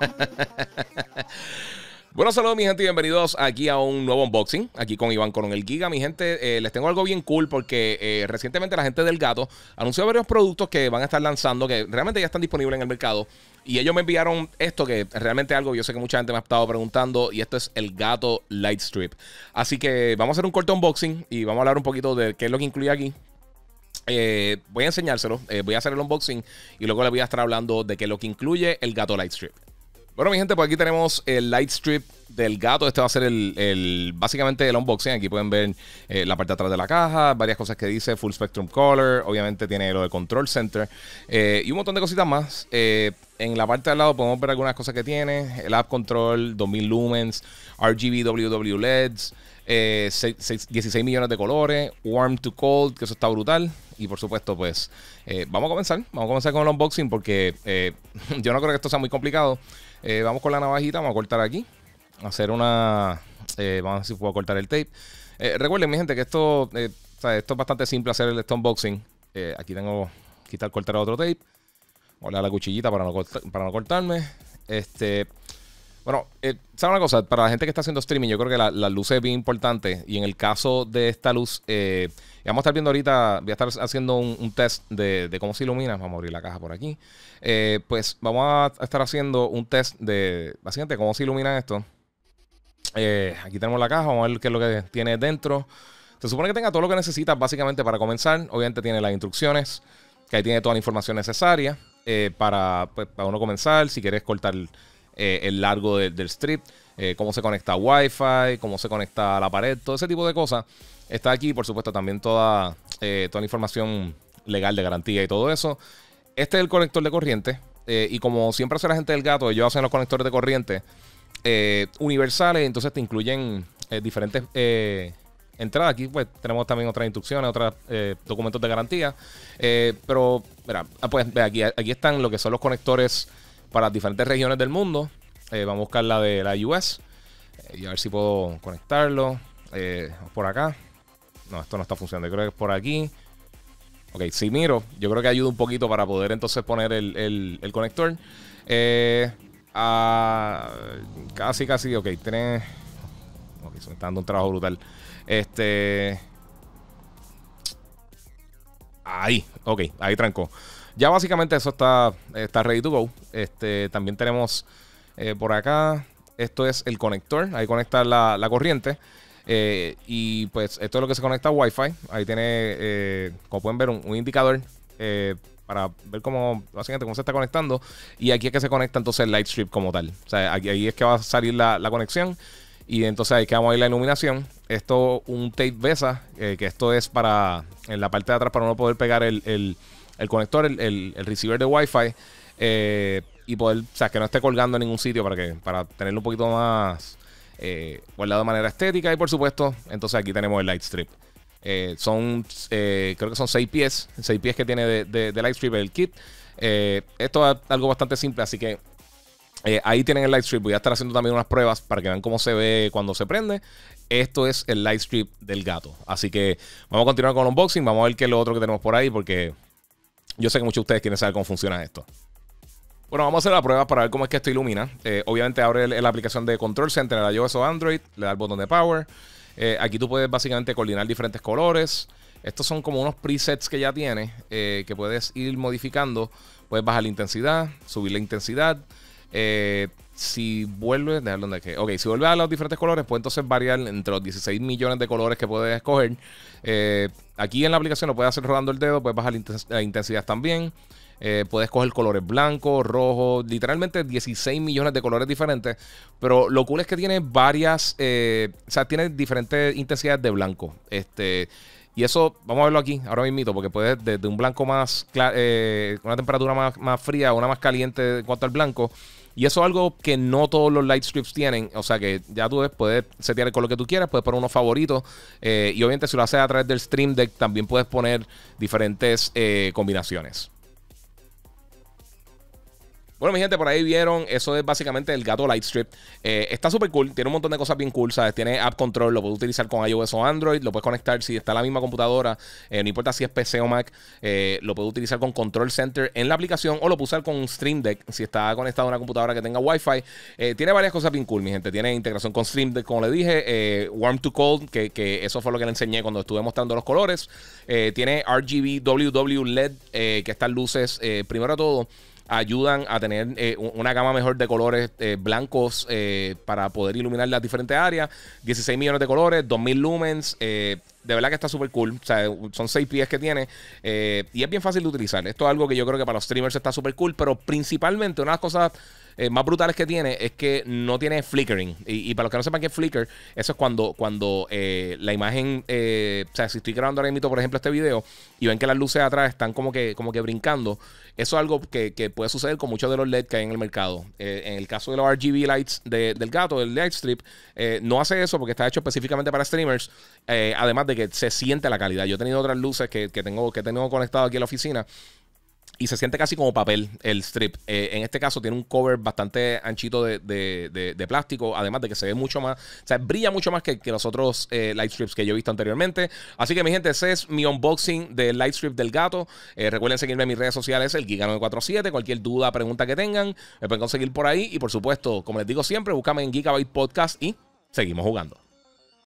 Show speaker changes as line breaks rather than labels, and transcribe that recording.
Bueno, saludos mi gente y bienvenidos aquí a un nuevo unboxing, aquí con Iván Coronel Giga. Mi gente, eh, les tengo algo bien cool porque eh, recientemente la gente del Gato anunció varios productos que van a estar lanzando, que realmente ya están disponibles en el mercado. Y ellos me enviaron esto, que realmente algo yo sé que mucha gente me ha estado preguntando, y esto es el Gato Light Strip. Así que vamos a hacer un corto unboxing y vamos a hablar un poquito de qué es lo que incluye aquí, eh, voy a enseñárselo, voy a hacer el unboxing y luego les voy a estar hablando de qué es lo que incluye el gato Light Strip. Bueno, mi gente, pues aquí tenemos el light strip del gato. Este va a ser el, básicamente el unboxing. Aquí pueden ver eh, la parte de atrás de la caja, varias cosas que dice, full spectrum color. Obviamente tiene lo de control center eh, y un montón de cositas más. Eh, en la parte de al lado podemos ver algunas cosas que tiene: el app control, 2000 lumens, RGB WW LEDs. 16 eh, millones de colores, Warm to Cold, que eso está brutal. Y por supuesto, pues eh, vamos a comenzar. Vamos a comenzar con el unboxing porque eh, yo no creo que esto sea muy complicado. vamos con la navajita, vamos a cortar aquí. Hacer una. vamos a ver si puedo cortar el tape. recuerden, mi gente, que esto, esto es bastante simple hacer el este unboxing. aquí tengo. Quitar, cortar otro tape. o la cuchillita para no, para no cortarme. Este, bueno, eh, una cosa? Para la gente que está haciendo streaming, yo creo que la, la luz es bien importante. Y en el caso de esta luz, eh, vamos a estar viendo ahorita, voy a estar haciendo un, test de, cómo se ilumina. Vamos a abrir la caja por aquí. Eh, pues vamos a estar haciendo un test de, básicamente, cómo se ilumina esto. Eh, aquí tenemos la caja, vamos a ver qué es lo que tiene dentro. Se supone que tenga todo lo que necesita básicamente, para comenzar. Obviamente tiene las instrucciones, que ahí tiene toda la información necesaria para, pues, para uno comenzar. Si quieres cortar... El, eh, el largo del strip, eh, cómo se conecta a Wi-Fi, cómo se conecta a la pared, todo ese tipo de cosas. Está aquí, por supuesto, también toda, eh, toda la información legal de garantía y todo eso. Este es el conector de corriente. y como siempre hace la gente del gato, ellos hacen los conectores de corriente universales, entonces te incluyen diferentes entradas... Aquí pues tenemos también otras instrucciones, otros documentos de garantía. pero, mira, ah, pues aquí, aquí están lo que son los conectores para las diferentes regiones del mundo. Eh, vamos a buscar la de la US eh, y a ver si puedo conectarlo. Eh, por acá. No, esto no está funcionando. creo que es por aquí. Ok, si miro, yo creo que ayuda un poquito para poder entonces poner el, el, conector. casi, casi, ok, tiene... Ok, se me está dando un trabajo brutal. Este... Ahí, ok, ahí trancó. Ya básicamente eso está, está ready to go. Este, también tenemos eh, por acá, esto es el conector, ahí conecta la, corriente. Eh, y pues esto es lo que se conecta a Wi-Fi. Ahí tiene, eh, como pueden ver, un, indicador para ver cómo, básicamente, cómo se está conectando. Y aquí es que se conecta entonces el light strip como tal. O sea, ahí es que va a salir la, conexión. Y entonces ahí que vamos a ir la iluminación. Esto, un tape besa que esto es para, en la parte de atrás, para no poder pegar el, el, conector, el, el, receiver de Wi-Fi. Eh, y poder, o sea, que no esté colgando en ningún sitio para que para tenerlo un poquito más eh, guardado de manera estética. Y por supuesto, entonces aquí tenemos el light strip. Eh, son, creo que son 6 pies, 6 pies que tiene de, de, strip el kit. esto es algo bastante simple, así que ahí tienen el light strip. Voy a estar haciendo también unas pruebas para que vean cómo se ve cuando se prende. Esto es el light strip del gato. Así que vamos a continuar con el unboxing. Vamos a ver qué es lo otro que tenemos por ahí, porque yo sé que muchos de ustedes quieren saber cómo funciona esto. Bueno, vamos a hacer la prueba para ver cómo es que esto ilumina. Eh, obviamente abre la aplicación de Control Center en la iOS o Android, le da el botón de Power. Eh, aquí tú puedes básicamente coordinar diferentes colores. Estos son como unos presets que ya tienes, eh, que puedes ir modificando. Puedes bajar la intensidad, subir la intensidad. si vuelves, donde que. Ok, si vuelves a los diferentes colores, pues entonces variar entre los 16 millones de colores que puedes escoger. aquí en la aplicación lo puedes hacer rodando el dedo, puedes bajar la intensidad también. Eh, puedes coger colores blanco, rojo, literalmente 16 millones de colores diferentes. Pero lo cool es que tiene varias, eh, o sea, tiene diferentes intensidades de blanco. Este. Y eso, vamos a verlo aquí, ahora mismo, porque puedes desde un blanco más, eh, una temperatura más, más fría, una más caliente en cuanto al blanco, y eso es algo que no todos los light strips tienen. O sea que ya tú ves, puedes setear el color que tú quieras, puedes poner unos favoritos. y obviamente, si lo haces a través del Stream Deck, también puedes poner diferentes combinaciones. Bueno, mi gente, por ahí vieron. Eso es básicamente el gato Lightstrip. Eh, está súper cool. Tiene un montón de cosas bien cool. ¿sabes? Tiene app control. Lo puedes utilizar con iOS o Android. Lo puedes conectar si está en la misma computadora. Eh, no importa si es PC o Mac. Eh, lo puedes utilizar con Control Center en la aplicación. O lo puedes usar con Stream Deck si está conectado a una computadora que tenga Wi-Fi. tiene varias cosas bien cool, mi gente. Tiene integración con Stream Deck, como le dije. Warm to Cold, que, eso fue lo que le enseñé cuando estuve mostrando los colores. tiene RGB WW LED, que están luces. primero a todo ayudan a tener eh, una gama mejor de colores eh, blancos eh, para poder iluminar las diferentes áreas. 16 millones de colores, 2000 lumens. de verdad que está súper cool. O sea, son 6 pies que tiene. y es bien fácil de utilizar. Esto es algo que yo creo que para los streamers está súper cool. Pero principalmente una de las cosas eh, más brutales que tiene es que no tiene flickering. Y, para los que no sepan qué es flicker, eso es cuando, cuando eh, la imagen, eh, o sea, si estoy grabando ahora mismo, por ejemplo, este video y ven que las luces de atrás están como que, como que brincando, eso es algo que, puede suceder con muchos de los LED que hay en el mercado. en el caso de los RGB lights del gato, del light strip, no hace eso porque está hecho específicamente para streamers, además de que se siente la calidad. Yo he tenido otras luces que, tengo, que tengo conectado aquí en la oficina y se siente casi como papel el strip. Eh, en este caso tiene un cover bastante anchito de, plástico, además de que se ve mucho más, o sea, brilla mucho más que, los otros eh, Lightstrips strips que yo he visto anteriormente. Así que mi gente, ese es mi unboxing del light strip del gato. Eh, recuerden seguirme en mis redes sociales, el Giga947, cualquier duda, pregunta que tengan, me pueden conseguir por ahí. Y por supuesto, como les digo siempre, búscame en Gigabyte Podcast y seguimos jugando.